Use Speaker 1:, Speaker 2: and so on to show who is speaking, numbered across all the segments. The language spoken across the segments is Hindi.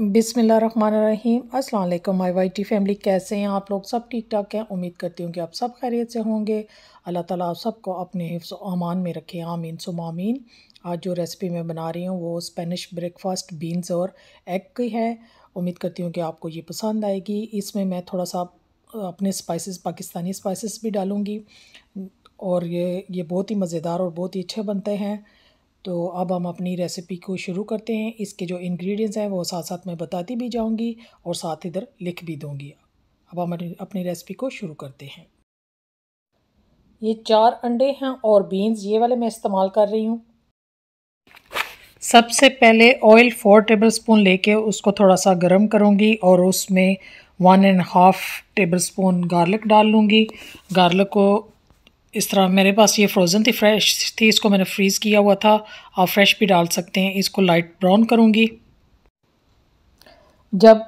Speaker 1: बिसमिल्ल रहीम अस्सलाम वालेकुम माय वाई टी फैमिली कैसे हैं आप लोग सब ठीक ठाक हैं उम्मीद करती हूँ कि आप सब खैरियत से होंगे अल्लाह ताला आप सबको अपने हिफ्स अमान में रखे आमीन सुम आमीन आज जो रेसिपी मैं बना रही हूँ वो स्पेनिश ब्रेकफास्ट बीन्स और एग की है उम्मीद करती हूँ कि आपको ये पसंद आएगी इसमें मैं थोड़ा सा अपने स्पाइसिस पाकिस्तानी स्पाइसिस भी डालूँगी और ये ये बहुत ही मज़ेदार और बहुत ही अच्छे बनते हैं तो अब हम अपनी रेसिपी को शुरू करते हैं इसके जो इंग्रेडिएंट्स हैं वो साथ साथ मैं बताती भी जाऊंगी और साथ इधर लिख भी दूंगी अब हम अपनी रेसिपी को शुरू करते हैं ये चार अंडे हैं और बीन्स ये वाले मैं इस्तेमाल कर रही हूँ सबसे पहले ऑयल फोर टेबल स्पून लेके उसको थोड़ा सा गर्म करूँगी और उसमें one and half tablespoon garlic डाल लूँगी गार्लिक को इस तरह मेरे पास ये फ्रोज़न थी फ्रेश थी इसको मैंने फ्रीज़ किया हुआ था आप फ्रेश भी डाल सकते हैं इसको लाइट ब्राउन करूँगी जब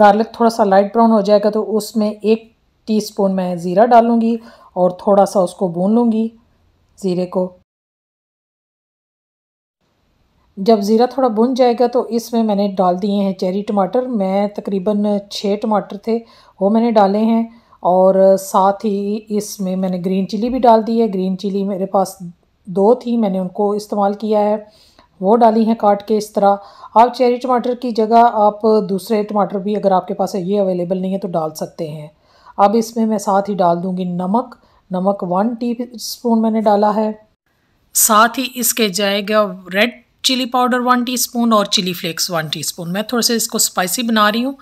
Speaker 1: गार्लिक थोड़ा सा लाइट ब्राउन हो जाएगा तो उसमें एक टीस्पून मैं ज़ीरा डालूँगी और थोड़ा सा उसको भून लूँगी ज़ीरे को जब ज़ीरा थोड़ा भुन जाएगा तो इसमें मैंने डाल दिए हैं चेरी टमाटर मैं तकरीबन छः टमाटर थे वो मैंने डाले हैं और साथ ही इसमें मैंने ग्रीन चिली भी डाल दी है ग्रीन चिली मेरे पास दो थी मैंने उनको इस्तेमाल किया है वो डाली हैं काट के इस तरह आप चेरी टमाटर की जगह आप दूसरे टमाटर भी अगर आपके पास है ये अवेलेबल नहीं है तो डाल सकते हैं अब इसमें मैं साथ ही डाल दूँगी नमक नमक वन टी स्पून मैंने डाला है साथ ही इसके जाएगा red chilli powder one teaspoon और चिली फ्लेक्स वन टीस्पून मैं थोड़े से इसको स्पाइसी बना रही हूँ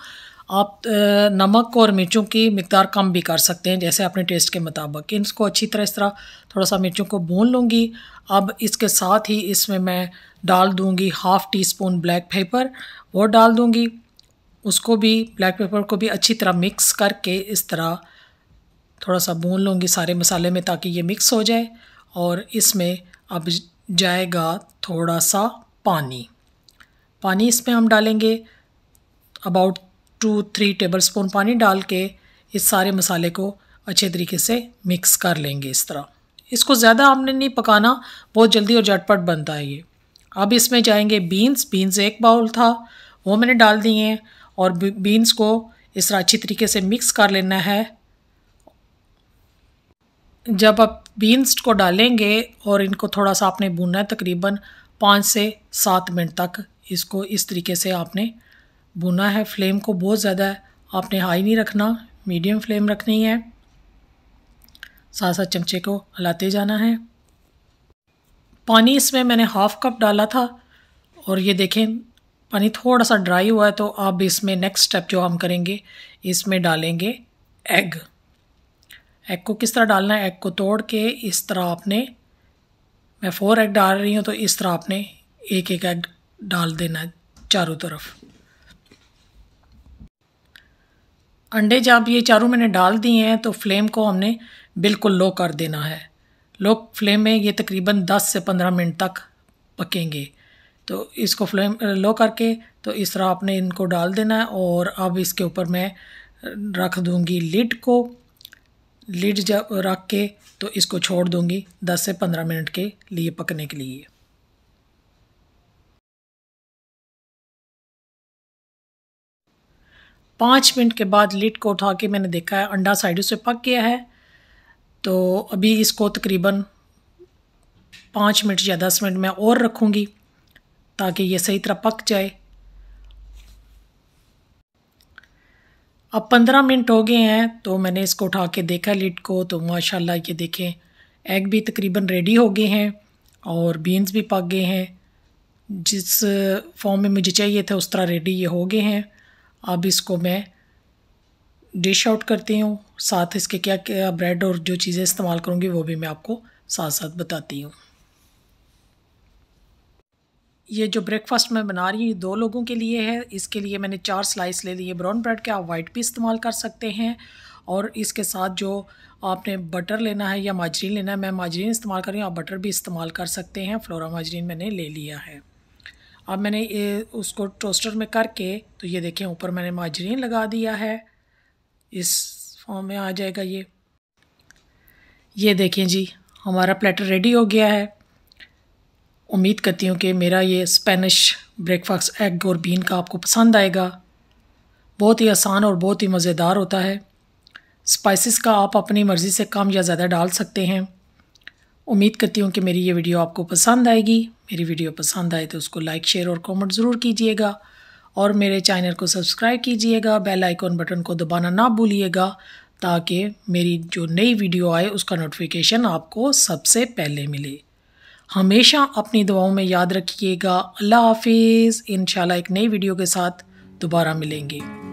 Speaker 1: आप नमक और मिर्चों की मकदार कम भी कर सकते हैं जैसे अपने टेस्ट के मुताबिक इसको अच्छी तरह इस तरह थोड़ा सा मिर्चों को भून लूँगी अब इसके साथ ही इसमें मैं डाल दूँगी half teaspoon black pepper वो डाल दूँगी उसको भी ब्लैक पेपर को भी अच्छी तरह मिक्स करके इस तरह थोड़ा सा भून लूँगी सारे मसाले में ताकि ये मिक्स हो जाए और इसमें अब जाएगा थोड़ा सा पानी पानी इसमें हम डालेंगे about two three tablespoon पानी डाल के इस सारे मसाले को अच्छे तरीके से मिक्स कर लेंगे इस तरह इसको ज़्यादा आपने नहीं पकाना बहुत जल्दी और झटपट बनता है ये अब इसमें जाएंगे बीन्स बीन्स एक बाउल था वो मैंने डाल दिए हैं और बीन्स को इस तरह अच्छी तरीके से मिक्स कर लेना है जब आप बीन्स को डालेंगे और इनको थोड़ा सा आपने भूनना है तकरीबन पाँच से सात मिनट तक इसको इस तरीके से आपने भुना है फ्लेम को बहुत ज़्यादा है आपने हाई नहीं रखना मीडियम फ्लेम रखनी है साथ साथ चमचे को हिलाते जाना है पानी इसमें मैंने हाफ़ कप डाला था और ये देखें पानी थोड़ा सा ड्राई हुआ है तो अब इसमें नेक्स्ट स्टेप जो हम करेंगे इसमें डालेंगे एग एग को किस तरह डालना है एग को तोड़ के इस तरह आपने मैं फ़ोर एग डाल रही हूँ तो इस तरह आपने एक एक एग डाल देना है चारों तरफ अंडे जब ये चारों मैंने डाल दिए हैं तो फ्लेम को हमने बिल्कुल लो कर देना है लो फ्लेम में ये तकरीबन 10 से 15 मिनट तक पकेंगे तो इसको फ्लेम लो करके तो इस तरह आपने इनको डाल देना है और अब इसके ऊपर मैं रख दूँगी लिड को लिड जब रख के तो इसको छोड़ दूँगी 10 से 15 मिनट के लिए पकने के लिए पाँच मिनट के बाद लिट को उठा के मैंने देखा है अंडा साइडों से पक गया है तो अभी इसको तकरीबन पाँच मिनट या दस मिनट मैं और रखूँगी ताकि ये सही तरह पक जाए अब पंद्रह मिनट हो गए हैं तो मैंने इसको उठा के देखा लिट को तो माशाल्लाह ये देखें एग भी तकरीबन रेडी हो गए हैं और बीन्स भी पक गए हैं जिस फॉर्म में मुझे चाहिए था उस तरह रेडी ये हो गए हैं अब इसको मैं डिश आउट करती हूँ साथ इसके क्या क्या ब्रेड और जो चीज़ें इस्तेमाल करूँगी वो भी मैं आपको साथ साथ बताती हूँ ये जो ब्रेकफास्ट मैं बना रही हूँ दो लोगों के लिए है इसके लिए मैंने चार स्लाइस ले लिए ब्राउन ब्रेड के आप वाइट भी इस्तेमाल कर सकते हैं और इसके साथ जो आपने बटर लेना है या माजरीन लेना है मैं माजरीन इस्तेमाल कर रही हूँ आप बटर भी इस्तेमाल कर सकते हैं फ्लोरा माजरीन मैंने ले लिया है अब मैंने ये उसको टोस्टर में करके तो ये देखें ऊपर मैंने माजरीन लगा दिया है इस फॉर्म में आ जाएगा ये ये देखें जी हमारा प्लेटर रेडी हो गया है उम्मीद करती हूँ कि मेरा ये स्पेनिश ब्रेकफास्ट एग और बीन का आपको पसंद आएगा बहुत ही आसान और बहुत ही मज़ेदार होता है स्पाइसेस का आप अपनी मर्ज़ी से कम या ज़्यादा डाल सकते हैं उम्मीद करती हूँ कि मेरी ये वीडियो आपको पसंद आएगी मेरी वीडियो पसंद आए तो उसको लाइक शेयर और कमेंट ज़रूर कीजिएगा और मेरे चैनल को सब्सक्राइब कीजिएगा बेल आइकॉन बटन को दबाना ना भूलिएगा ताकि मेरी जो नई वीडियो आए उसका नोटिफिकेशन आपको सबसे पहले मिले हमेशा अपनी दुआओं में याद रखिएगा अल्लाह हाफिज़ इन एक नई वीडियो के साथ दोबारा मिलेंगे